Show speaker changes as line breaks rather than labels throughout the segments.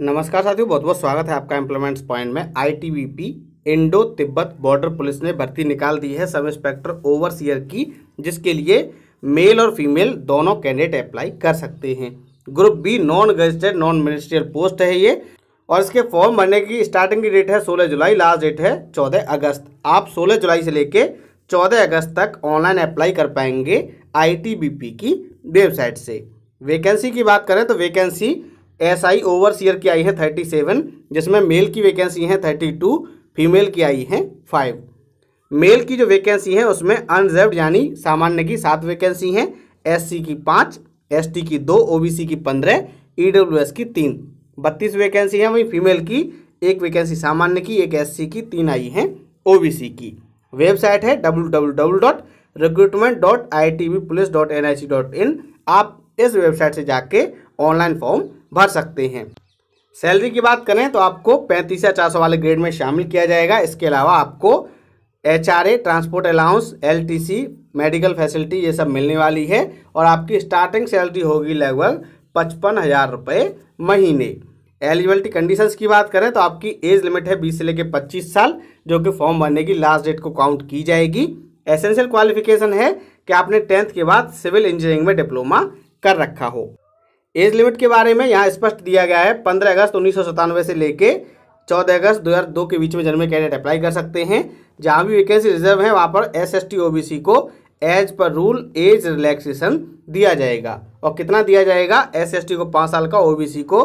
नमस्कार साथियों बहुत बहुत स्वागत है आपका एम्प्लॉयमेंट्स पॉइंट में ITBP Indo Tibet border police ने भर्ती निकाल दी है सब इंस्पेक्टर ओवरसीयर की जिसके लिए मेल और फीमेल दोनों कैंडिडेट अप्लाई कर सकते हैं group B non registered non ministerial post है ये और इसके फॉर्म भरने की स्टार्टिंग की डेट है सोलह जुलाई लास्ट डेट है चौदह अगस्त आप सोलह जुलाई से लेकर चौदह अगस्त तक ऑनलाइन अप्लाई कर पाएंगे आई की वेबसाइट से वैकेंसी की बात करें तो वैकेंसी एस आई ओवर सीयर की आई है थर्टी सेवन जिसमें मेल की वैकेंसी है थर्टी टू फीमेल की आई है फाइव मेल की जो वैकेंसी है उसमें अनजर्व यानी सामान्य की सात वैकेंसी हैं एससी की पाँच एसटी की दो ओबीसी की पंद्रह ईडब्ल्यूएस e की तीन बत्तीस वैकेंसी हैं वहीं फीमेल की एक वैकेंसी सामान्य की एक एससी की तीन आई हैं ओबीसी की वेबसाइट है W W W dot recruitment dot I T V police N I C dot in आप इस वेबसाइट से जाके ऑनलाइन फॉर्म भर सकते हैं सैलरी की बात करें तो आपको पैंतीस या चार वाले ग्रेड में शामिल किया जाएगा इसके अलावा आपको H transport allowance L medical facility ये सब मिलने वाली है और आपकी स्टार्टिंग सैलरी होगी लगभग पचपन हज़ार रुपये महीने एलिजिबिलिटी कंडीशंस की बात करें तो आपकी एज लिमिट है 20 से लेकर 25 साल जो कि फॉर्म भरने की लास्ट डेट को काउंट की जाएगी एसेंशियल क्वालिफिकेशन है कि आपने टेंथ के बाद सिविल इंजीनियरिंग में डिप्लोमा कर रखा हो एज लिमिट के बारे में यहाँ स्पष्ट दिया गया है पंद्रह अगस्त उन्नीस से लेके चौदह अगस्त 2002 के बीच में जन्मे कैंडिडेट अप्लाई कर सकते हैं जहाँ भी वैकेंसी रिजर्व है वहाँ पर एस एस टी को as per rule age relaxation दिया जाएगा और कितना दिया जाएगा एस एस को पाँच साल का ओ को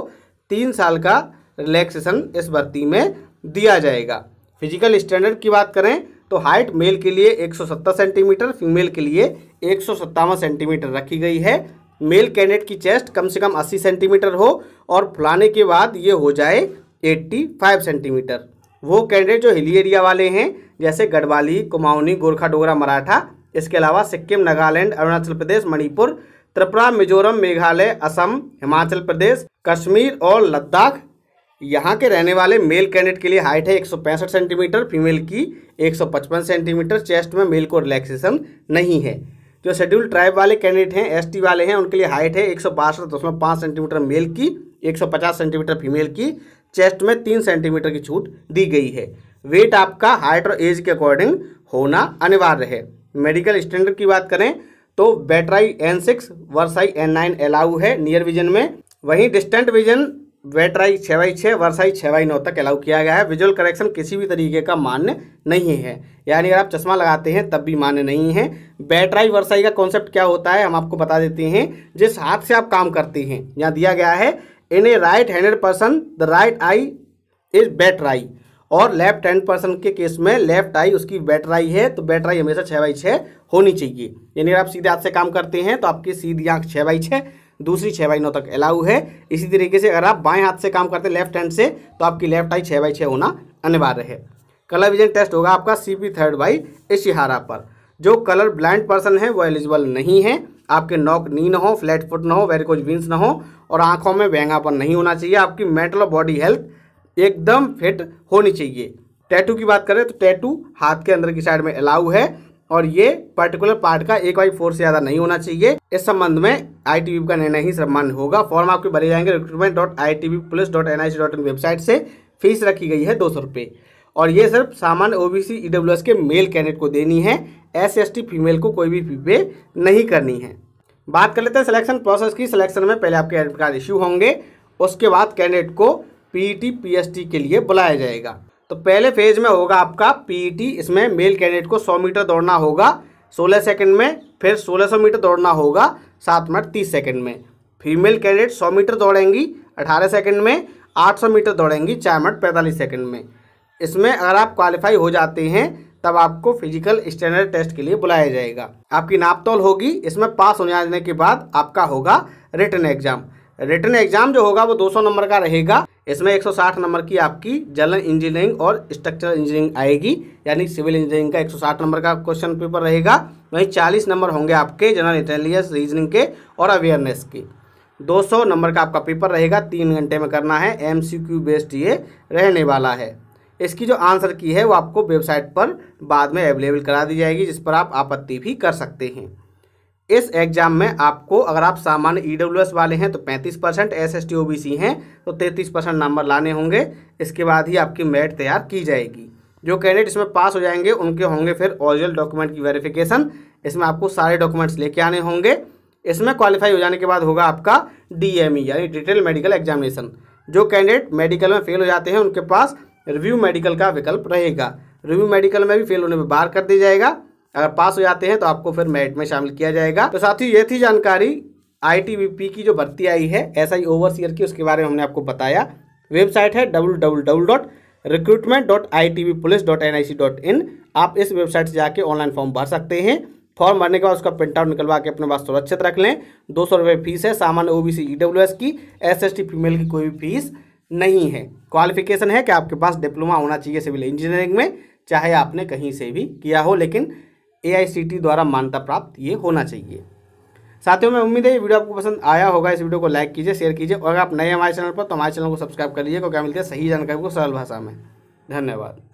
तीन साल का रिलैक्सेशन इस भर्ती में दिया जाएगा फिजिकल स्टैंडर्ड की बात करें तो हाइट मेल के लिए सत्तर सेंटीमीटर फीमेल के लिए एक सेंटीमीटर रखी गई है मेल कैंडिडेट की चेस्ट कम से कम 80 सेंटीमीटर हो और फुलाने के बाद ये हो जाए 85 सेंटीमीटर वो कैंडिडेट जो हिली एरिया वाले हैं जैसे गढ़वाली कुमाऊनी गोरखा डोगरा मराठा इसके अलावा सिक्किम नागालैंड अरुणाचल प्रदेश मणिपुर त्रिपुरा मिजोरम मेघालय असम हिमाचल प्रदेश कश्मीर और लद्दाख यहाँ के रहने वाले मेल कैंडिडेट के लिए हाइट है एक सेंटीमीटर फीमेल की एक सेंटीमीटर चेस्ट में मेल को रिलैक्सेशन नहीं है जो शेड्यूल ट्राइब वाले कैंडिडेट हैं एसटी वाले हैं उनके लिए हाइट है एक सेंटीमीटर मेल की 150 सेंटीमीटर फीमेल की चेस्ट में तीन सेंटीमीटर की छूट दी गई है वेट आपका हाइट और एज के अकॉर्डिंग होना अनिवार्य है मेडिकल स्टैंडर्ड की बात करें तो better eye N six worse eye N nine allow है नियर विजन में वहीं डिस्टेंट विजन वेटराई छः बाई छः वर्षाई छः बाई नौ तक अलाउ किया गया है विजुअल करेक्शन किसी भी तरीके का मान्य नहीं है यानी अगर आप चश्मा लगाते हैं तब भी मान्य नहीं है बैटराई वर्षाई का कॉन्सेप्ट क्या होता है हम आपको बता देते हैं जिस हाथ से आप काम करते हैं यहाँ दिया गया है in a right handed person the right eye is better eye और लेफ्ट हैंड पर्सन के केस में लेफ्ट आई उसकी बैटराई है तो बैटराई हमेशा छः बाई छः होनी चाहिए यानी अगर आप सीधे हाथ से काम करते हैं तो आपकी सीधी आँख छः बाई छः दूसरी छः बाई नौ तक अलाउ है इसी तरीके से अगर आप बाएं हाथ से काम करते हैं लेफ्ट हैंड से तो आपकी लेफ्ट आई छः बाई छः होना अनिवार्य है कलर विजन टेस्ट होगा आपका C P third by Ishihara पर जो कलर ब्लाइंड पर्सन है वो एलिजिबल नहीं है आपके नॉक नी ना हो फ्लैट फुट ना हो वेरिकोज विंस ना हो और आंखों में व्यंगापन नहीं होना चाहिए आपकी मेंटल और बॉडी हेल्थ एकदम फिट होनी चाहिए टैटू की बात करें तो टैटू हाथ के अंदर की साइड में अलाउ है और ये पर्टिकुलर पार्ट का एक बाई फोर से ज्यादा नहीं होना चाहिए इस संबंध में आई का निर्णय ही सम्मान होगा फॉर्म आपके भरे जाएंगे recruitment dot I T police dot N I C dot in website से फीस रखी गई है दो सौ रुपये और ये सिर्फ सामान्य ओबीसी ईडब्ल्यूएस e के मेल कैंडिडेट को देनी है एस एस फीमेल को कोई भी फी पे नहीं करनी है बात कर लेते हैं सिलेक्शन प्रोसेस की सिलेक्शन में पहले आपके एडमिट कार्ड इश्यू होंगे उसके बाद कैंडिडेट को पीईटी टी e के लिए बुलाया जाएगा तो पहले फेज में होगा आपका पीईटी e इसमें मेल कैंडिडेट को 100 मीटर दौड़ना होगा 16 सेकंड में फिर 1600 मीटर दौड़ना होगा सात मिनट तीस सेकंड में फीमेल कैंडिडेट 100 मीटर दौड़ेंगी 18 सेकंड में 800 मीटर दौड़ेंगी चार मिनट पैंतालीस सेकंड में इसमें अगर आप क्वालिफाई हो जाते हैं तब आपको फिजिकल स्टैंडर्ड टेस्ट के लिए बुलाया जाएगा आपकी नापतौल होगी इसमें पास होने जाने के बाद आपका होगा रिटर्न एग्जाम रिटर्न एग्जाम जो होगा वो 200 नंबर का रहेगा इसमें 160 नंबर की आपकी जनरल इंजीनियरिंग और स्ट्रक्चरल इंजीनियरिंग आएगी यानी सिविल इंजीनियरिंग का 160 नंबर का क्वेश्चन पेपर रहेगा वहीं 40 नंबर होंगे आपके जनरल इंटेलिजेंस रीजनिंग के और अवेयरनेस के 200 नंबर का आपका पेपर रहेगा तीन घंटे में करना है एम बेस्ड ये रहने वाला है इसकी जो आंसर की है वो आपको वेबसाइट पर बाद में अवेलेबल करा दी जाएगी जिस पर आप आपत्ति भी कर सकते हैं इस एग्जाम में आपको अगर आप सामान्य ई e वाले हैं तो 35 परसेंट एस एस टी हैं तो 33 परसेंट नंबर लाने होंगे इसके बाद ही आपकी मैट तैयार की जाएगी जो कैंडिडेट इसमें पास हो जाएंगे उनके होंगे फिर ओरिजिनल डॉक्यूमेंट की वेरिफिकेशन इसमें आपको सारे डॉक्यूमेंट्स लेके आने होंगे इसमें क्वालिफाई हो जाने के बाद होगा आपका डी e, यानी डिटेल मेडिकल एग्जामिनेशन जो कैंडिडेट मेडिकल में फेल हो जाते हैं उनके पास रिव्यू मेडिकल का विकल्प रहेगा रिव्यू मेडिकल में भी फेल होने पर बाहर कर दिया जाएगा अगर पास हो जाते हैं तो आपको फिर मेरिट में शामिल किया जाएगा तो साथ ये थी जानकारी आई की जो भर्ती आई है एस आई ओवरसीयर की उसके बारे में हमने आपको बताया वेबसाइट है W W dot recruitment dot I T V police dot N I C dot in आप इस वेबसाइट से जाके ऑनलाइन फॉर्म भर सकते हैं फॉर्म भरने के बाद उसका प्रिंट आउट निकलवा के अपने पास सुरक्षित रख लें दो सौ रुपये फीस है सामान्य O B C E W S की एस एस टी फीमेल की कोई भी फीस नहीं है क्वालिफिकेशन है कि आपके पास डिप्लोमा होना चाहिए सिविल इंजीनियरिंग में चाहे आपने कहीं से भी किया हो लेकिन ए द्वारा मान्यता प्राप्त ये होना चाहिए साथियों में उम्मीद है ये वीडियो आपको पसंद आया होगा इस वीडियो को लाइक कीजिए शेयर कीजिए और अगर आप नए हमारे चैनल पर तो हमारे चैनल को सब्सक्राइब कर लीजिए क्योंकि मिलते हैं सही जानकारी को सरल भाषा में धन्यवाद